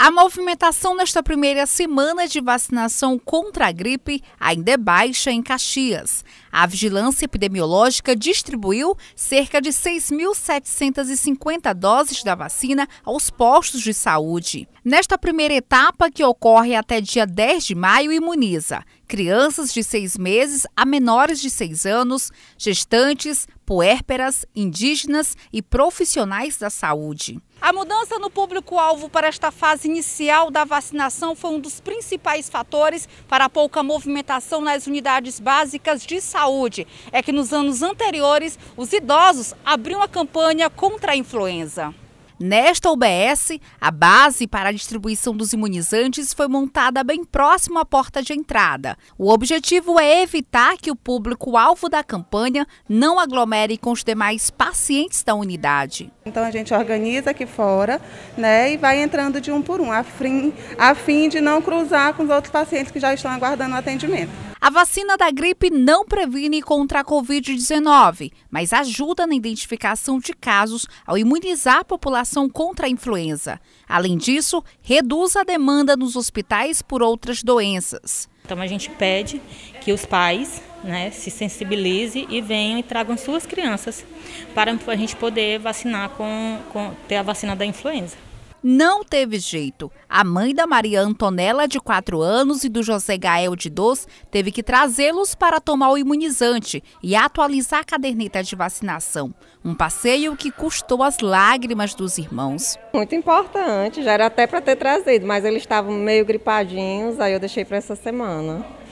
A movimentação nesta primeira semana de vacinação contra a gripe ainda é baixa em Caxias. A vigilância epidemiológica distribuiu cerca de 6.750 doses da vacina aos postos de saúde. Nesta primeira etapa, que ocorre até dia 10 de maio, imuniza crianças de seis meses a menores de seis anos, gestantes, puérperas, indígenas e profissionais da saúde. A mudança no público-alvo para esta fase inicial da vacinação foi um dos principais fatores para a pouca movimentação nas unidades básicas de saúde. É que nos anos anteriores, os idosos abriam a campanha contra a influenza. Nesta UBS, a base para a distribuição dos imunizantes foi montada bem próximo à porta de entrada. O objetivo é evitar que o público-alvo da campanha não aglomere com os demais pacientes da unidade. Então a gente organiza aqui fora né, e vai entrando de um por um, a fim, a fim de não cruzar com os outros pacientes que já estão aguardando o atendimento. A vacina da gripe não previne contra a Covid-19, mas ajuda na identificação de casos ao imunizar a população contra a influenza. Além disso, reduz a demanda nos hospitais por outras doenças. Então a gente pede que os pais né, se sensibilizem e venham e tragam suas crianças para a gente poder vacinar com, com ter a vacina da influenza não teve jeito. A mãe da Maria Antonella, de 4 anos, e do José Gael, de 2, teve que trazê-los para tomar o imunizante e atualizar a caderneta de vacinação. Um passeio que custou as lágrimas dos irmãos. Muito importante, já era até para ter trazido, mas eles estavam meio gripadinhos, aí eu deixei para essa semana.